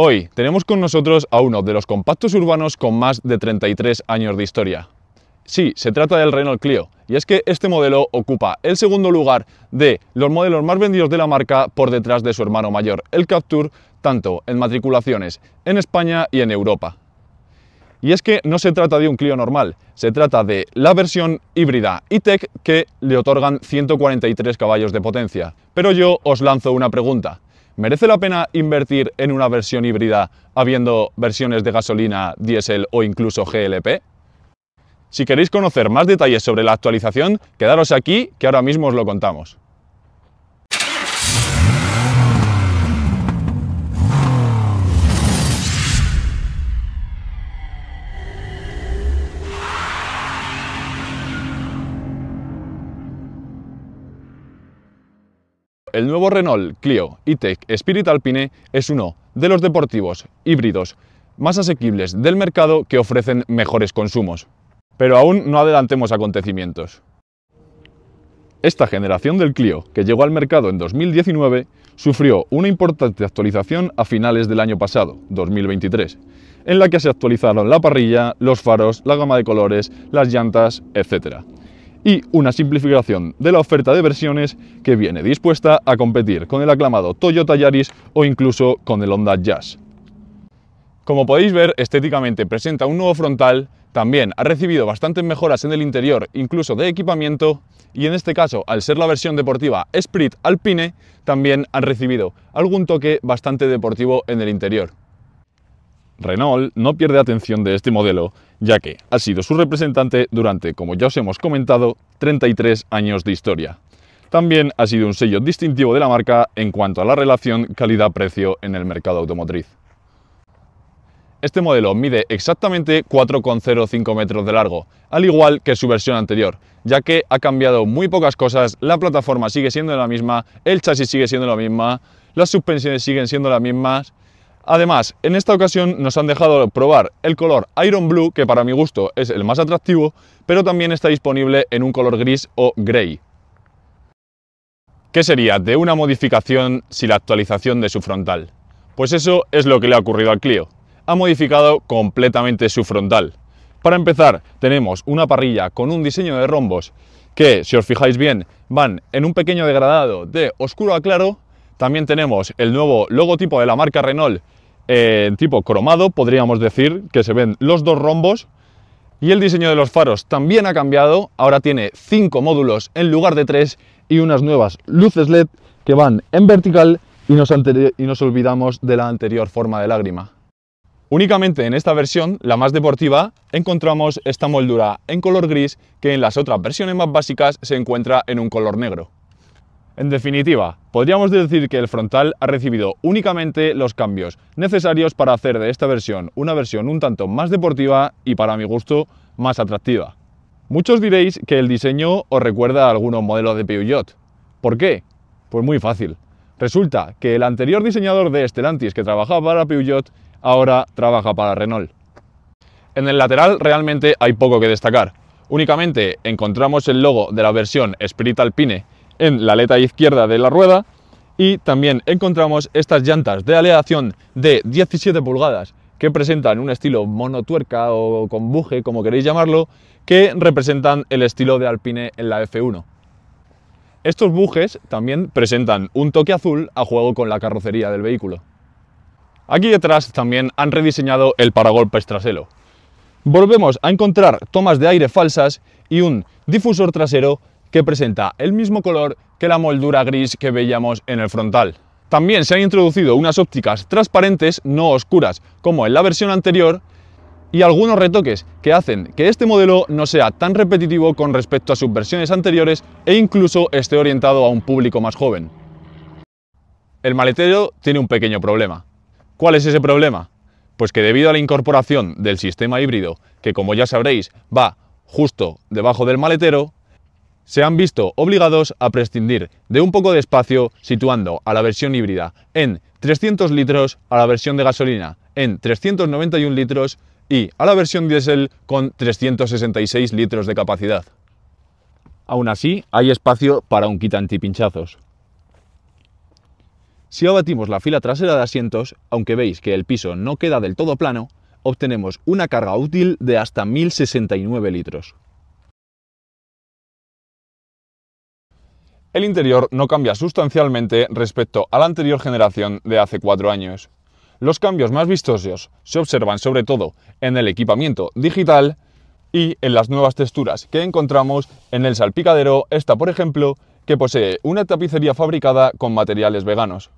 Hoy tenemos con nosotros a uno de los compactos urbanos con más de 33 años de historia. Sí, se trata del Renault Clio, y es que este modelo ocupa el segundo lugar de los modelos más vendidos de la marca por detrás de su hermano mayor, el Captur, tanto en matriculaciones en España y en Europa. Y es que no se trata de un Clio normal, se trata de la versión híbrida E-Tech que le otorgan 143 caballos de potencia. Pero yo os lanzo una pregunta. ¿merece la pena invertir en una versión híbrida habiendo versiones de gasolina, diésel o incluso GLP? Si queréis conocer más detalles sobre la actualización, quedaros aquí que ahora mismo os lo contamos. el nuevo Renault Clio E-Tech Spirit Alpine es uno de los deportivos híbridos más asequibles del mercado que ofrecen mejores consumos. Pero aún no adelantemos acontecimientos. Esta generación del Clio, que llegó al mercado en 2019, sufrió una importante actualización a finales del año pasado, 2023, en la que se actualizaron la parrilla, los faros, la gama de colores, las llantas, etc y una simplificación de la oferta de versiones que viene dispuesta a competir con el aclamado Toyota Yaris o incluso con el Honda Jazz. Como podéis ver, estéticamente presenta un nuevo frontal, también ha recibido bastantes mejoras en el interior, incluso de equipamiento, y en este caso, al ser la versión deportiva Sprint Alpine, también han recibido algún toque bastante deportivo en el interior. Renault no pierde atención de este modelo, ya que ha sido su representante durante, como ya os hemos comentado, 33 años de historia. También ha sido un sello distintivo de la marca en cuanto a la relación calidad-precio en el mercado automotriz. Este modelo mide exactamente 4,05 metros de largo, al igual que su versión anterior, ya que ha cambiado muy pocas cosas, la plataforma sigue siendo la misma, el chasis sigue siendo la misma, las suspensiones siguen siendo las mismas Además, en esta ocasión nos han dejado probar el color Iron Blue, que para mi gusto es el más atractivo, pero también está disponible en un color gris o gray. ¿Qué sería de una modificación si la actualización de su frontal? Pues eso es lo que le ha ocurrido al Clio. Ha modificado completamente su frontal. Para empezar, tenemos una parrilla con un diseño de rombos que, si os fijáis bien, van en un pequeño degradado de oscuro a claro. También tenemos el nuevo logotipo de la marca Renault en tipo cromado, podríamos decir, que se ven los dos rombos. Y el diseño de los faros también ha cambiado, ahora tiene cinco módulos en lugar de tres y unas nuevas luces LED que van en vertical y nos olvidamos de la anterior forma de lágrima. Únicamente en esta versión, la más deportiva, encontramos esta moldura en color gris que en las otras versiones más básicas se encuentra en un color negro. En definitiva, podríamos decir que el frontal ha recibido únicamente los cambios necesarios para hacer de esta versión una versión un tanto más deportiva y para mi gusto más atractiva. Muchos diréis que el diseño os recuerda a algunos modelos de Peugeot. ¿Por qué? Pues muy fácil. Resulta que el anterior diseñador de Stellantis que trabajaba para Peugeot ahora trabaja para Renault. En el lateral realmente hay poco que destacar. Únicamente encontramos el logo de la versión Spirit Alpine en la aleta izquierda de la rueda y también encontramos estas llantas de aleación de 17 pulgadas que presentan un estilo monotuerca o con buje, como queréis llamarlo, que representan el estilo de Alpine en la F1. Estos bujes también presentan un toque azul a juego con la carrocería del vehículo. Aquí detrás también han rediseñado el paragolpes trasero. Volvemos a encontrar tomas de aire falsas y un difusor trasero que presenta el mismo color que la moldura gris que veíamos en el frontal. También se han introducido unas ópticas transparentes no oscuras, como en la versión anterior, y algunos retoques que hacen que este modelo no sea tan repetitivo con respecto a sus versiones anteriores e incluso esté orientado a un público más joven. El maletero tiene un pequeño problema. ¿Cuál es ese problema? Pues que debido a la incorporación del sistema híbrido, que como ya sabréis va justo debajo del maletero, se han visto obligados a prescindir de un poco de espacio situando a la versión híbrida en 300 litros, a la versión de gasolina en 391 litros y a la versión diésel con 366 litros de capacidad. Aún así, hay espacio para un kit antipinchazos. Si abatimos la fila trasera de asientos, aunque veis que el piso no queda del todo plano, obtenemos una carga útil de hasta 1069 litros. El interior no cambia sustancialmente respecto a la anterior generación de hace cuatro años. Los cambios más vistosos se observan sobre todo en el equipamiento digital y en las nuevas texturas que encontramos en el salpicadero, esta por ejemplo, que posee una tapicería fabricada con materiales veganos.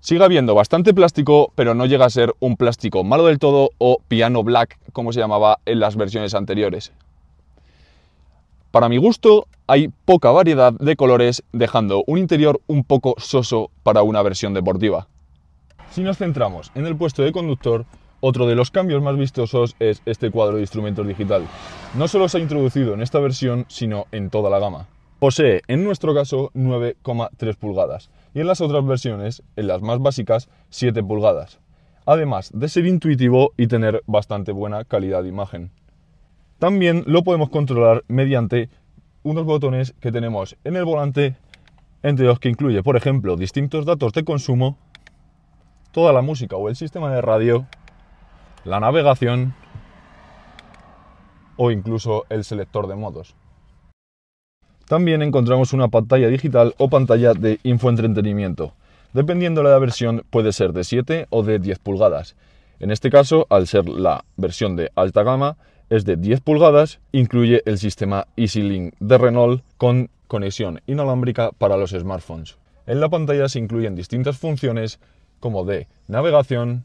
Sigue habiendo bastante plástico, pero no llega a ser un plástico malo del todo o piano black, como se llamaba en las versiones anteriores. Para mi gusto, hay poca variedad de colores, dejando un interior un poco soso para una versión deportiva. Si nos centramos en el puesto de conductor, otro de los cambios más vistosos es este cuadro de instrumentos digital. No solo se ha introducido en esta versión, sino en toda la gama. Posee, en nuestro caso, 9,3 pulgadas y en las otras versiones, en las más básicas, 7 pulgadas. Además de ser intuitivo y tener bastante buena calidad de imagen. También lo podemos controlar mediante unos botones que tenemos en el volante, entre los que incluye, por ejemplo, distintos datos de consumo, toda la música o el sistema de radio, la navegación o incluso el selector de modos. También encontramos una pantalla digital o pantalla de infoentretenimiento. Dependiendo de la versión puede ser de 7 o de 10 pulgadas. En este caso, al ser la versión de alta gama, es de 10 pulgadas, incluye el sistema EasyLink de Renault con conexión inalámbrica para los smartphones. En la pantalla se incluyen distintas funciones como de navegación,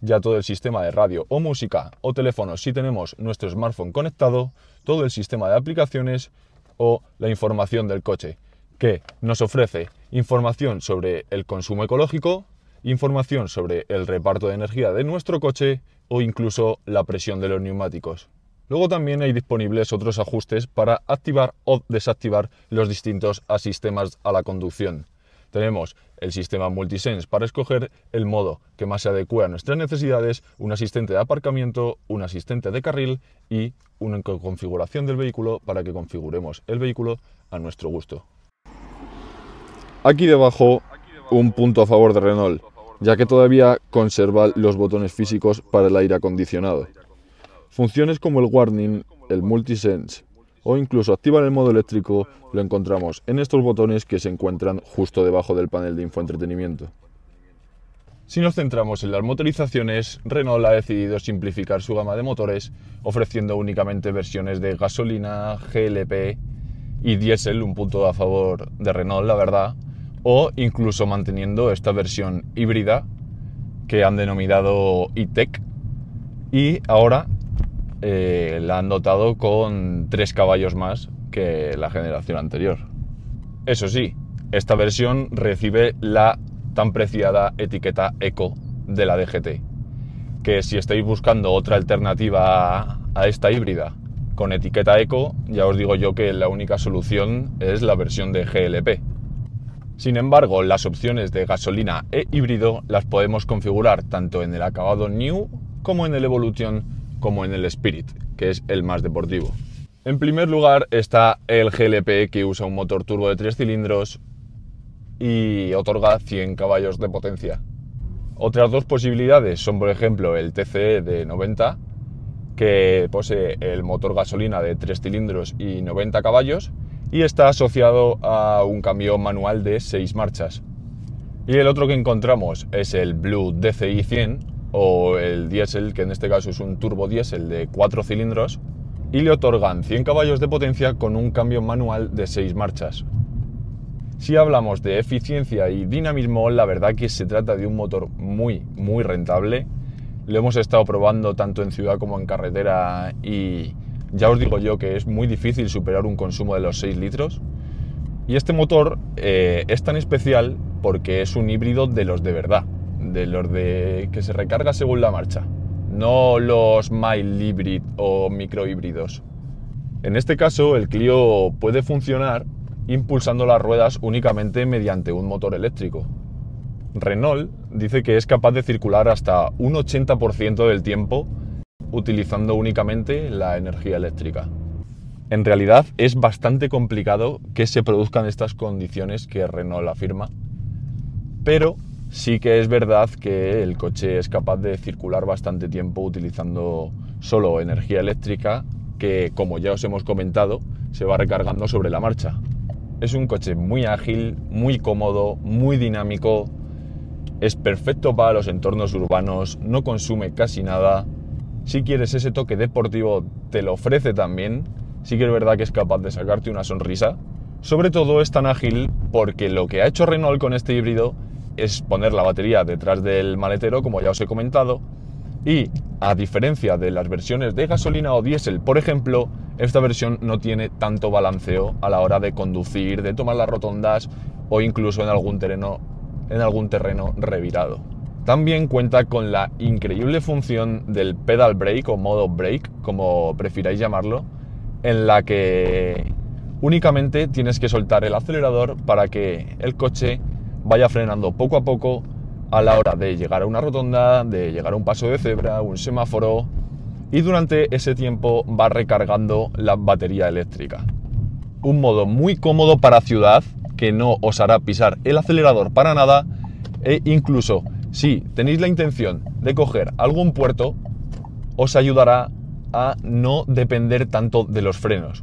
ya todo el sistema de radio o música o teléfono si tenemos nuestro smartphone conectado, todo el sistema de aplicaciones o la información del coche, que nos ofrece información sobre el consumo ecológico, información sobre el reparto de energía de nuestro coche o incluso la presión de los neumáticos. Luego también hay disponibles otros ajustes para activar o desactivar los distintos sistemas a la conducción. Tenemos el sistema Multisense para escoger el modo que más se adecue a nuestras necesidades, un asistente de aparcamiento, un asistente de carril y una configuración del vehículo para que configuremos el vehículo a nuestro gusto. Aquí debajo un punto a favor de Renault ya que todavía conserva los botones físicos para el aire acondicionado. Funciones como el warning, el multisense o incluso activar el modo eléctrico lo encontramos en estos botones que se encuentran justo debajo del panel de infoentretenimiento. Si nos centramos en las motorizaciones, Renault ha decidido simplificar su gama de motores ofreciendo únicamente versiones de gasolina, GLP y diésel, un punto a favor de Renault, la verdad, o incluso manteniendo esta versión híbrida que han denominado e y ahora eh, la han dotado con tres caballos más que la generación anterior. Eso sí, esta versión recibe la tan preciada etiqueta eco de la DGT, que si estáis buscando otra alternativa a, a esta híbrida con etiqueta eco, ya os digo yo que la única solución es la versión de GLP, sin embargo, las opciones de gasolina e híbrido las podemos configurar tanto en el acabado New como en el Evolution como en el Spirit, que es el más deportivo. En primer lugar está el GLP que usa un motor turbo de 3 cilindros y otorga 100 caballos de potencia. Otras dos posibilidades son por ejemplo el TCE de 90 que posee el motor gasolina de 3 cilindros y 90 caballos y está asociado a un cambio manual de 6 marchas. Y el otro que encontramos es el Blue DCI 100 o el diésel, que en este caso es un turbo diésel de 4 cilindros, y le otorgan 100 caballos de potencia con un cambio manual de 6 marchas. Si hablamos de eficiencia y dinamismo, la verdad que se trata de un motor muy, muy rentable. Lo hemos estado probando tanto en ciudad como en carretera y ya os digo yo que es muy difícil superar un consumo de los 6 litros. Y este motor eh, es tan especial porque es un híbrido de los de verdad, de los de que se recarga según la marcha, no los mild hybrid o microhíbridos. En este caso, el Clio puede funcionar impulsando las ruedas únicamente mediante un motor eléctrico. Renault dice que es capaz de circular hasta un 80% del tiempo utilizando únicamente la energía eléctrica. En realidad es bastante complicado que se produzcan estas condiciones que Renault afirma, pero sí que es verdad que el coche es capaz de circular bastante tiempo utilizando solo energía eléctrica que, como ya os hemos comentado, se va recargando sobre la marcha. Es un coche muy ágil, muy cómodo, muy dinámico, es perfecto para los entornos urbanos, no consume casi nada si quieres ese toque deportivo, te lo ofrece también. Sí que es verdad que es capaz de sacarte una sonrisa. Sobre todo es tan ágil porque lo que ha hecho Renault con este híbrido es poner la batería detrás del maletero, como ya os he comentado, y a diferencia de las versiones de gasolina o diésel, por ejemplo, esta versión no tiene tanto balanceo a la hora de conducir, de tomar las rotondas o incluso en algún terreno, en algún terreno revirado. También cuenta con la increíble función del pedal brake o modo brake, como prefiráis llamarlo, en la que únicamente tienes que soltar el acelerador para que el coche vaya frenando poco a poco a la hora de llegar a una rotonda, de llegar a un paso de cebra, un semáforo y durante ese tiempo va recargando la batería eléctrica. Un modo muy cómodo para ciudad que no os hará pisar el acelerador para nada e incluso si tenéis la intención de coger algún puerto, os ayudará a no depender tanto de los frenos.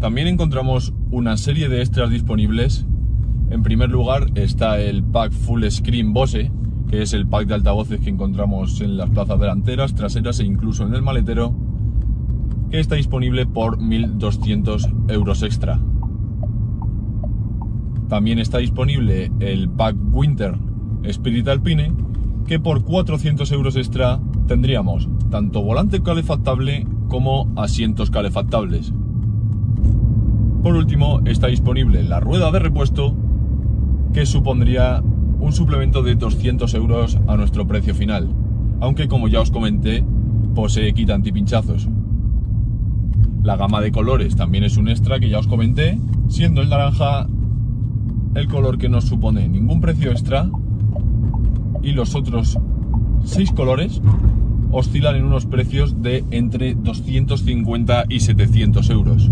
También encontramos una serie de extras disponibles. En primer lugar está el pack Full Screen Bose, que es el pack de altavoces que encontramos en las plazas delanteras, traseras e incluso en el maletero, que está disponible por 1.200 euros extra. También está disponible el pack Winter Spirit Alpine, que por 400 euros extra tendríamos tanto volante calefactable como asientos calefactables. Por último, está disponible la rueda de repuesto, que supondría un suplemento de 200 euros a nuestro precio final, aunque como ya os comenté, posee quita antipinchazos. La gama de colores también es un extra que ya os comenté, siendo el naranja el color que no supone ningún precio extra y los otros seis colores oscilan en unos precios de entre 250 y 700 euros.